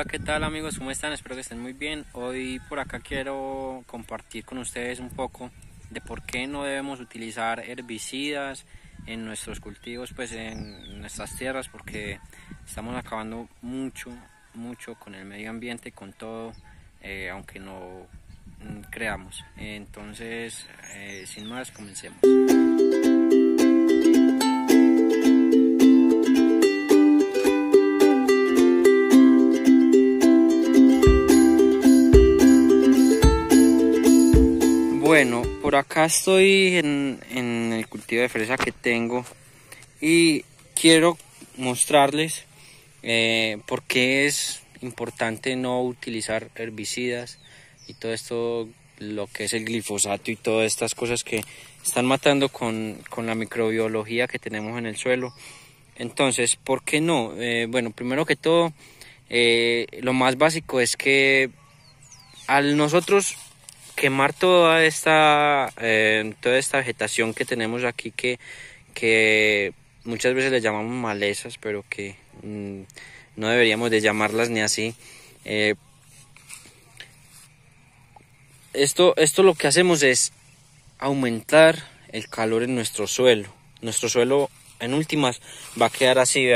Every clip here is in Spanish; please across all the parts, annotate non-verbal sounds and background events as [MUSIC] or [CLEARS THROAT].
Hola, ¿qué tal amigos? ¿Cómo están? Espero que estén muy bien. Hoy por acá quiero compartir con ustedes un poco de por qué no debemos utilizar herbicidas en nuestros cultivos, pues en nuestras tierras, porque estamos acabando mucho, mucho con el medio ambiente, con todo, eh, aunque no mm, creamos. Entonces, eh, sin más, comencemos. Bueno, por acá estoy en, el cultivo de fresa que tengo y quiero mostrarles eh, por qué es importante no utilizar herbicidas y todo esto, lo que es el glifosato y todas estas cosas que están matando con, la microbiología que tenemos en el suelo. Entonces, ¿por qué no? Eh, bueno, primero que todo, eh, lo más básico es que al nosotros quemar toda esta, eh, toda esta vegetación que tenemos aquí que, que muchas veces le llamamos malezas, pero que mm, no deberíamos de llamarlas ni así. Eh, esto, esto lo que hacemos es aumentar el calor en nuestro suelo. Nuestro suelo en últimas va a quedar así,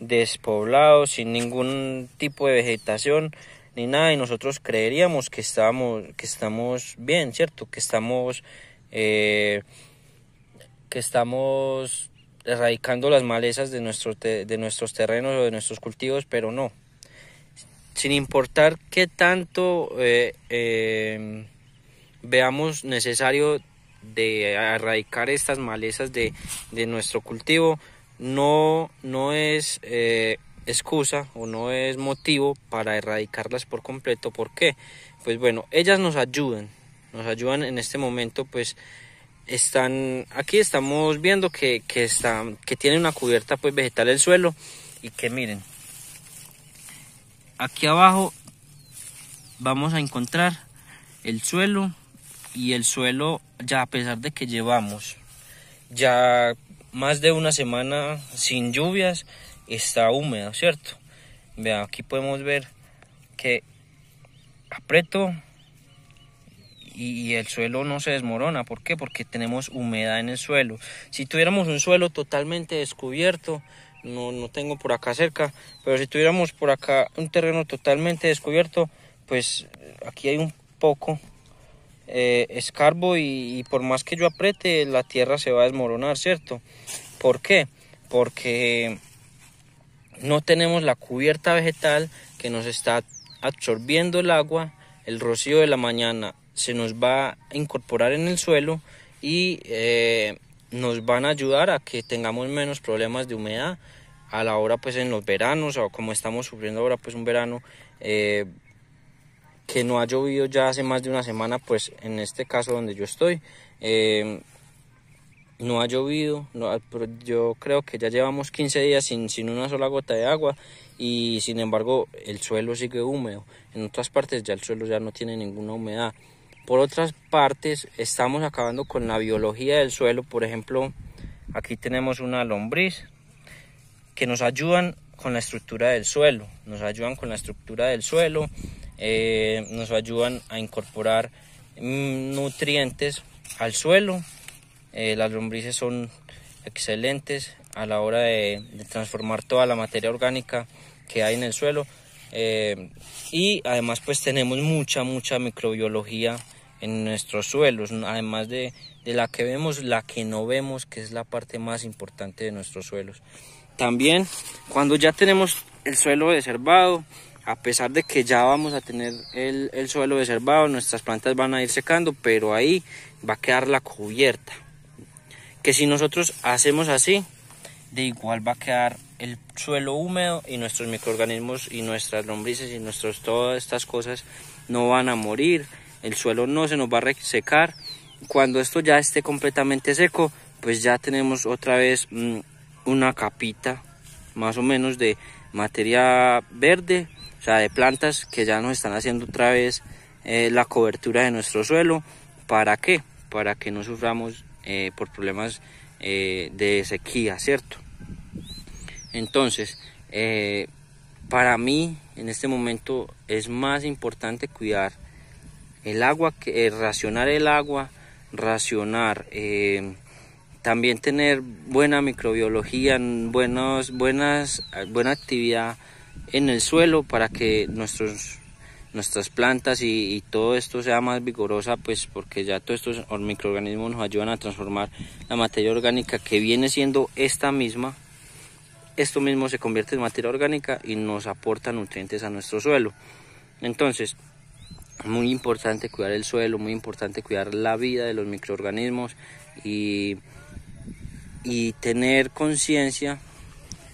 despoblado, sin ningún tipo de vegetación ni nada y nosotros creeríamos que estamos, que estamos bien, ¿cierto? Que estamos, eh, que estamos erradicando las malezas de, de nuestros terrenos o de nuestros cultivos, pero no. Sin importar qué tanto eh, eh, veamos necesario de erradicar estas malezas de, nuestro cultivo, no, no es excusa o no es motivo para erradicarlas por completo. ¿Por qué? Pues bueno, ellas nos ayudan, nos ayudan en este momento, pues están, aquí estamos viendo que, que, está, que tiene una cubierta pues vegetal el suelo y que miren, aquí abajo vamos a encontrar el suelo y el suelo ya a pesar de que llevamos ya más de una semana sin lluvias, está húmedo, ¿cierto? Vean, aquí podemos ver que aprieto y, el suelo no se desmorona. ¿Por qué? Porque tenemos humedad en el suelo. Si tuviéramos un suelo totalmente descubierto, no, tengo por acá cerca, pero si tuviéramos por acá un terreno totalmente descubierto, pues eh, aquí hay un poco eh, escarbo y, por más que yo apriete, la tierra se va a desmoronar, ¿cierto? ¿Por qué? Porque no tenemos la cubierta vegetal que nos está absorbiendo el agua, el rocío de la mañana se nos va a incorporar en el suelo y eh, nos van a ayudar a que tengamos menos problemas de humedad a la hora pues en los veranos o como estamos sufriendo ahora pues un verano eh, que no ha llovido ya hace más de una semana pues en este caso donde yo estoy eh, no ha llovido, yo creo que ya llevamos 15 días sin, una sola gota de agua y sin embargo el suelo sigue húmedo. En otras partes ya el suelo ya no tiene ninguna humedad. Por otras partes estamos acabando con la biología del suelo. Por ejemplo, aquí tenemos una lombriz que nos ayudan con la estructura del suelo, nos ayudan con la estructura del suelo, eh, nos ayudan a incorporar mm, nutrientes al suelo eh, las lombrices son excelentes a la hora de, transformar toda la materia orgánica que hay en el suelo eh, y además pues tenemos mucha mucha microbiología en nuestros suelos además de, la que vemos la que no vemos que es la parte más importante de nuestros suelos también cuando ya tenemos el suelo deservado a pesar de que ya vamos a tener el, el suelo deservado nuestras plantas van a ir secando pero ahí va a quedar la cubierta que si nosotros hacemos así, de igual va a quedar el suelo húmedo y nuestros microorganismos y nuestras lombrices y nuestras todas estas cosas no van a morir, el suelo no se nos va a resecar. Cuando esto ya esté completamente seco, pues ya tenemos otra vez mm, una capita más o menos de materia verde, o sea, de plantas que ya nos están haciendo otra vez eh, la cobertura de nuestro suelo. ¿Para qué? Para que no suframos eh, por problemas eh, de sequía, ¿cierto? Entonces, eh, para mí en este momento es más importante cuidar el agua, racionar el agua, racionar, también tener buena microbiología, buenos, buenas, buena actividad en el suelo para que nuestros nuestras plantas y, todo esto sea más vigorosa, pues porque ya todos estos microorganismos nos ayudan a transformar la materia orgánica que viene siendo esta misma. Esto mismo se convierte en materia orgánica y nos aporta nutrientes a nuestro suelo. Entonces, muy importante cuidar el suelo, muy importante cuidar la vida de los microorganismos y, y tener conciencia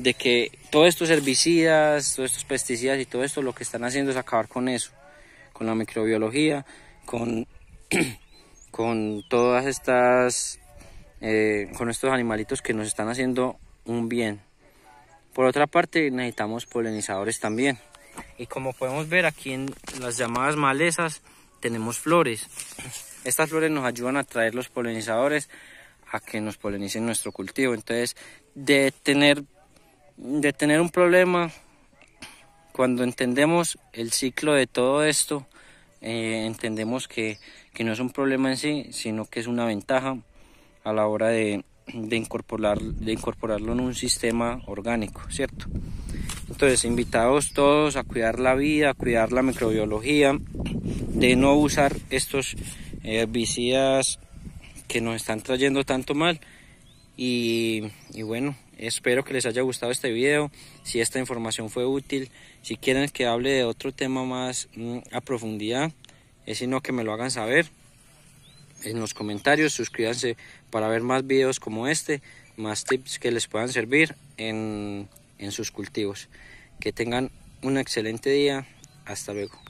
de que todos estos herbicidas, todos estos pesticidas y todo esto lo que están haciendo es acabar con eso, con la microbiología, con, [CLEARS THROAT] con todas estas, eh, con estos animalitos que nos están haciendo un bien. Por otra parte necesitamos polinizadores también. Y como podemos ver aquí en las llamadas malezas tenemos flores. Estas flores nos ayudan a traer los polinizadores a que nos polinicen nuestro cultivo. Entonces, de tener de tener un problema, cuando entendemos el ciclo de todo esto, eh, entendemos que, no es un problema en sí, sino que es una ventaja a la hora de, de, incorporarlo en un sistema orgánico, ¿cierto? Entonces, invitados todos a cuidar la vida, a cuidar la microbiología, de no usar estos eh, herbicidas que nos están trayendo tanto mal y, bueno, espero que les haya gustado este video, si esta información fue útil, si quieren que hable de otro tema más mm, a profundidad, es sino que me lo hagan saber en los comentarios, suscríbanse para ver más videos como este, más tips que les puedan servir en sus cultivos. Que tengan un excelente día, hasta luego.